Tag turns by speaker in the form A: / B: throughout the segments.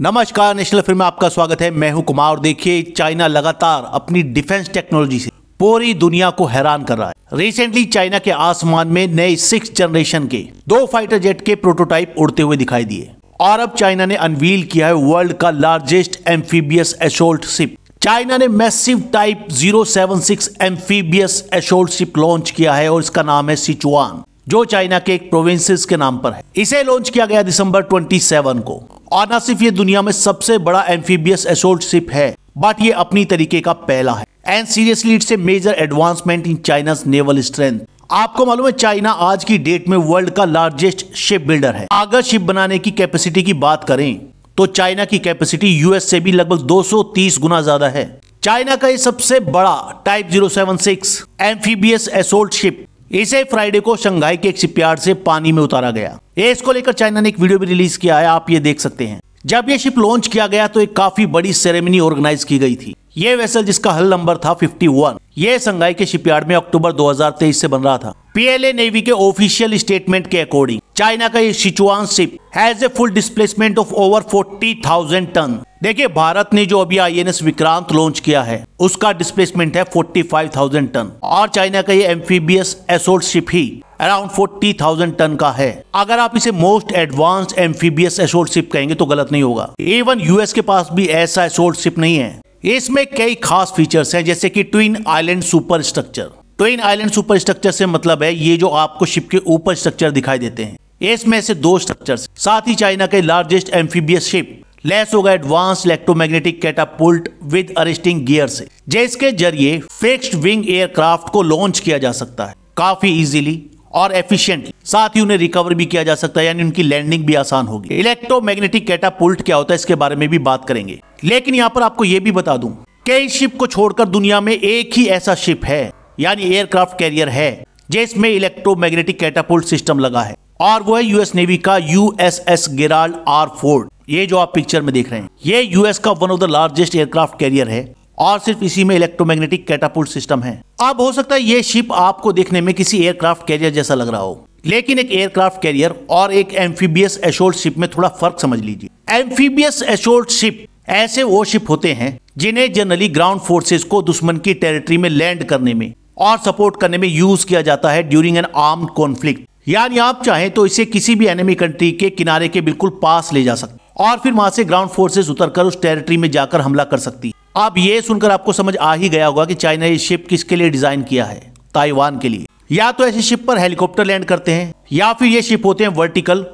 A: नमस्कार national film में आपका स्वागत है मैं हूं कुमार देखिए चाइना लगातार अपनी डिफेंस टेक्नोलॉजी से पूरी दुनिया को हैरान कर रहा है रिसेंटली चाइना के आसमान में नए सिक्स जनरेशन के दो फाइटर जेट के प्रोटोटाइप उड़ते हुए दिखाई दिए और अब चाइना ने अनवील किया है वर्ल्ड का largest amphibious assault ship China ने massive type 076 amphibious assault ship launch किया है और इसका नाम है सिचुआन जो चाइना के एक प्रोविंसेस के नाम पर है इसे लॉन्च किया गया दिसंबर 27 को न सिर्फ ये दुनिया में सबसे बड़ा एम्फीबियस एसोल्ट शिप है बट ये अपनी तरीके का पहला है and seriously it's a major advancement in China naval strength आपको मालूम है चाइना आज की डेट में वर्ल्ड का लार्जेस्ट शिप बिल्डर है अगर शिप बनाने की कैपेसिटी की बात करें तो चाइना की कैपेसिटी यूएस से भी लगभग 230 गुना ज्यादा है चाइना का ये सबसे बड़ा टाइप 076 एम्फीबियस एसोल्ट शिप इसे फ्राइडे को शंघाई के एक शिपयार्ड से पानी में उतारा गया इसको लेकर चाइना ने एक वीडियो भी रिलीज किया है आप ये देख सकते हैं जब ये शिप लॉन्च किया गया तो एक काफी बड़ी सेरेमनी ऑर्गेनाइज की गई थी ये वेसल जिसका हल नंबर था 51 ये संघाई के शिपयार्ड में अक्टूबर 2023 से बन रहा था पीएलए नेवी के ऑफिशियल स्टेटमेंट के अकॉर्डिंग चाइना का ये Sichuan ship has a full displacement of over 40,000 ton देखिए भारत ने जो अभी आई विक्रांत लॉन्च किया है उसका डिस्प्लेसमेंट है 45,000 टन और चाइना का ये एम्फीबियस एसोल्ट शिप ही अराउंड 40,000 टन का है अगर आप इसे most advance amphibious assault ship कहेंगे तो गलत नहीं होगा इवन यूएस के पास भी ऐसा एसोल्ट शिप नहीं है इसमें कई खास फीचर्स हैं जैसे कि twin island superstructure twin island superstructure से मतलब है ये जो आपको शिप के ऊपर स्ट्रक्चर दिखाई देते हैं इसमें से दो स्ट्रक्चर साथ ही चाइना के लार्जेस्ट एम्फीबियस शिप लैस होगा advance electromagnetic catapult with arresting gear से जिसके जरिए फिक्स्ड विंग एयरक्राफ्ट को लॉन्च किया जा सकता है काफी इजीली और एफिशिएंटली साथ ही उन्हें रिकवर भी किया जा सकता है यानी उनकी लैंडिंग भी आसान होगी इलेक्ट्रोमैग्नेटिक कैटापुल्ट क्या होता है इसके बारे में भी बात करेंगे लेकिन यहाँ पर आपको ये भी बता दू कई इस शिप को छोड़कर दुनिया में एक ही ऐसा शिप है यानी एयरक्राफ्ट कैरियर है जिसमें इलेक्ट्रोमैग्नेटिक कैटापुल्ट सिस्टम लगा है और वो है यूएस नेवी का यूएसएस गिराल आर फोर्ड ये जो आप पिक्चर में देख रहे हैं ये यूएस का one of the largest aircraft carrier है और सिर्फ इसी में इलेक्ट्रोमैग्नेटिक कैटापुल्ट सिस्टम है अब हो सकता है ये शिप आपको देखने में किसी एयरक्राफ्ट कैरियर जैसा लग रहा हो लेकिन एक एयरक्राफ्ट कैरियर और एक एम्फीबियस एशोल्ट शिप में थोड़ा फर्क समझ लीजिए एम्फीबियस एशोल्ट शिप ऐसे वो शिप होते हैं जिन्हें जनरली ग्राउंड फोर्सेस को दुश्मन की टेरिटरी में लैंड करने में और सपोर्ट करने में यूज किया जाता है ड्यूरिंग एन आर्म्ड कॉन्फ्लिक्ट यानी आप चाहें तो इसे किसी भी एनिमी कंट्री के किनारे के बिल्कुल पास ले जा सकते और फिर वहां से ग्राउंड फोर्सेस उतरकर उस टेरिटरी में जाकर हमला कर सकती आप ये सुनकर आपको समझ आ ही गया होगा कि चाइना ये शिप किसके लिए डिजाइन किया है ताइवान के लिए या तो ऐसी शिप पर हेलीकॉप्टर लैंड करते हैं या फिर ये शिप होते हैं वर्टिकल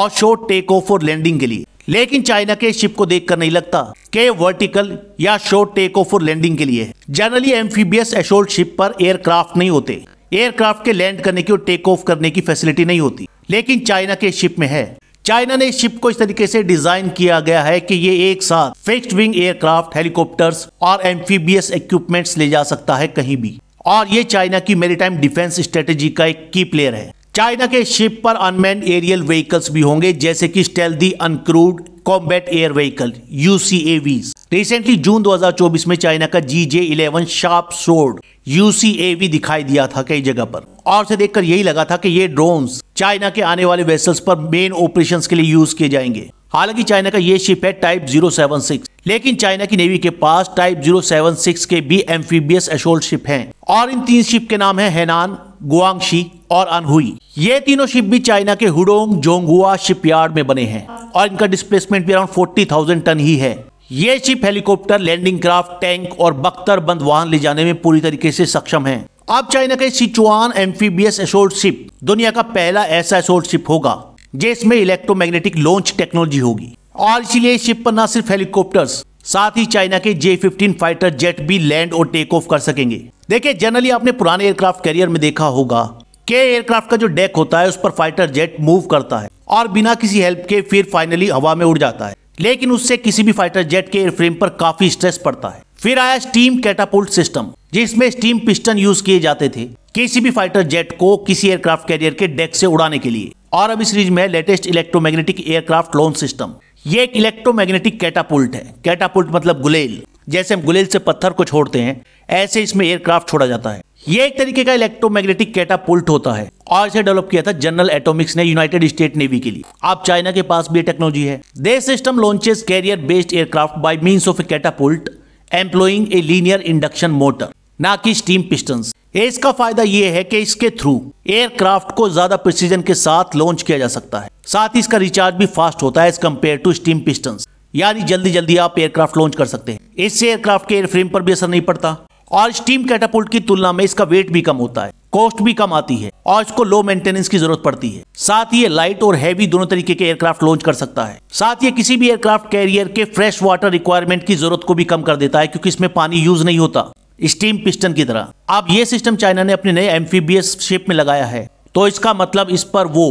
A: और शोर टेक ऑफ और लैंडिंग के लिए लेकिन चाइना के शिप को देखकर नहीं लगता के वर्टिकल या शोर टेक ऑफ और लैंडिंग के लिए जनरली एम्फीबियस एशोल्ट शिप पर एयरक्राफ्ट नहीं होते एयरक्राफ्ट के लैंड करने की और टेक ऑफ करने की फैसिलिटी नहीं होती लेकिन चाइना के शिप में है चाइना ने शिप को इस तरीके से डिजाइन किया गया है कि ये एक साथ फिक्स्ड विंग एयरक्राफ्ट हेलीकॉप्टर्स और एम्फीबियस इक्विपमेंट्स ले जा सकता है कहीं भी और ये चाइना की मेरीटाइम डिफेंस स्ट्रेटेजी का एक की प्लेयर है चाइना के शिप पर अनमैन एरियल व्हीकल्स भी होंगे जैसे कि stealthy uncrewed combat air vehicle UCAVs recently June 2024 में चाइना का G J eleven sharp sword UCAV दिखाई दिया था कई जगह पर और से देखकर यही लगा था कि ये ड्रोन चाइना के आने वाले वेसल्स पर मेन ऑपरेशन के लिए यूज किए जाएंगे हालांकि चाइना का ये शिप है टाइप 076 लेकिन चाइना की नेवी के पास टाइप 076 के भी एम्फीबियस एशोल्ड शिप हैं और इन तीन शिप के नाम है हेनान गुआंगशी और अनहुई ये तीनों शिप भी चाइना के हुडोंग जोंगुआ शिपयार्ड में बने हैं और इनका डिस्प्लेसमेंट भी अराउंड फोर्टी थाउजेंड टन ही है ये ship helicopter landing craft tank और बख्तर बंद वाहन ले जाने में पूरी तरीके से सक्षम है अब चाइना का सिचुआन एम्फीबियस एसोर्ड शिप दुनिया का पहला ऐसा एसोर्ड शिप होगा जिसमें इलेक्ट्रोमैग्नेटिक लॉन्च टेक्नोलॉजी होगी और इसीलिए शिप पर न सिर्फ हेलीकॉप्टर्स साथ ही चाइना के जे फिफ्टीन फाइटर जेट भी लैंड और टेक ऑफ कर सकेंगे देखिए जनरली आपने पुराने एयरक्राफ्ट कैरियर में देखा होगा के एयरक्राफ्ट का जो डेक होता है उस पर फाइटर जेट मूव करता है और बिना किसी हेल्प के फिर फाइनली हवा में उड़ जाता है लेकिन उससे किसी भी फाइटर जेट के एयरफ्रेम पर काफी स्ट्रेस पड़ता है फिर आया स्टीम कैटापुल्ट सिस्टम जिसमें स्टीम पिस्टन यूज किए जाते थे किसी भी फाइटर जेट को किसी एयरक्राफ्ट कैरियर के डेक से उड़ाने के लिए और अभी सीरीज में latest electromagnetic aircraft launch system ये एक इलेक्ट्रोमैग्नेटिक कैटापुल्ट है कैटापुल्ट मतलब गुलेल जैसे हम गुलेल से पत्थर को छोड़ते हैं ऐसे इसमें एयरक्राफ्ट छोड़ा जाता है ये एक तरीके का इलेक्ट्रोमैग्नेटिक कैटापुल्ट होता है और इसे डेवलप किया था जनरल एटॉमिक्स ने यूनाइटेड स्टेट नेवी के लिए अब चाइना के पास भी टेक्नोलॉजी है the system launches carrier based aircraft by means of a catapult employing a linear induction motor ना कि स्टीम पिस्टन इसका फायदा यह है कि इसके थ्रू एयरक्राफ्ट को ज्यादा प्रिसीजन के साथ लॉन्च किया जा सकता है साथ ही इसका रिचार्ज भी फास्ट होता है as compare to steam piston यानी जल्दी जल्दी आप एयरक्राफ्ट लॉन्च कर सकते हैं इससे एयरक्राफ्ट के एयरफ्रेम पर भी असर नहीं पड़ता और स्टीम कैटापुल्ट की तुलना में इसका वेट भी कम होता है कॉस्ट भी कम आती है और इसको लो मेंटेनेंस की जरूरत पड़ती है साथ ही ये लाइट और हैवी दोनों तरीके के एयरक्राफ्ट लॉन्च कर सकता है साथ ही किसी भी एयरक्राफ्ट कैरियर के फ्रेश वाटर रिक्वायरमेंट की जरूरत को भी कम कर देता है क्योंकि इसमें पानी यूज नहीं होता स्टीम पिस्टन की तरह अब ये सिस्टम चाइना ने अपने नए एम्फीबियस शिप में लगाया है तो इसका मतलब इस पर वो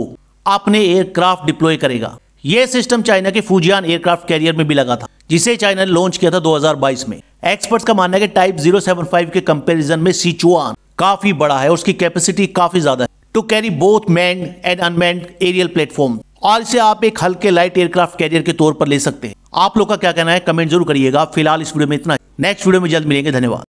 A: अपने एयरक्राफ्ट डिप्लॉय करेगा यह सिस्टम चाइना के फूजियान एयरक्राफ्ट कैरियर में भी लगा था जिसे चाइना ने लॉन्च किया था 2022 में एक्सपर्ट्स का मानना है कि टाइप 075 के कंपैरिजन में सीचुआन काफी बड़ा है उसकी कैपेसिटी काफी ज्यादा है to carry both manned and unmanned aerial platform और इसे आप एक हल्के लाइट एयरक्राफ्ट कैरियर के तौर पर ले सकते हैं आप लोग का क्या कहना है कमेंट जरूर करिएगा फिलहाल इस वीडियो में इतना नेक्स्ट वीडियो में जल्द मिलेंगे धन्यवाद